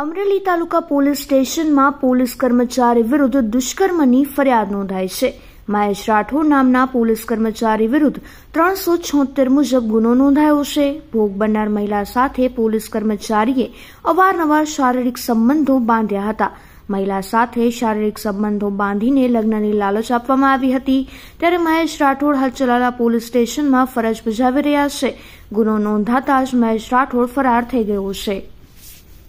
Amreli taluka police સ્ટેશનમાં police કર્મચારી વિરુદ્ધ દુષ્કર્મની ફરિયાદ નોંધાઈ છે મહેશ રાઠોડ નામના પોલીસ કર્મચારી વિરુદ્ધ ત્રણસો છોતેર મુજબ ગુનો નોંધાયો છે ભોગ બનનાર મહિલા સાથે પોલીસ કર્મચારીએ અવારનવાર શારીરિક સંબંધો બાંધ્યા હતા મહિલા સાથે શારીરિક સંબંધો બાંધીને લગ્નની લાલચ આપવામાં આવી હતી ત્યારે મહેશ રાઠોડ હાલ પોલીસ સ્ટેશનમાં ફરજ બજાવી રહ્યા છે ગુનો નોંધાતા જ મહેશ રાઠોડ ફરાર થઈ ગયો છે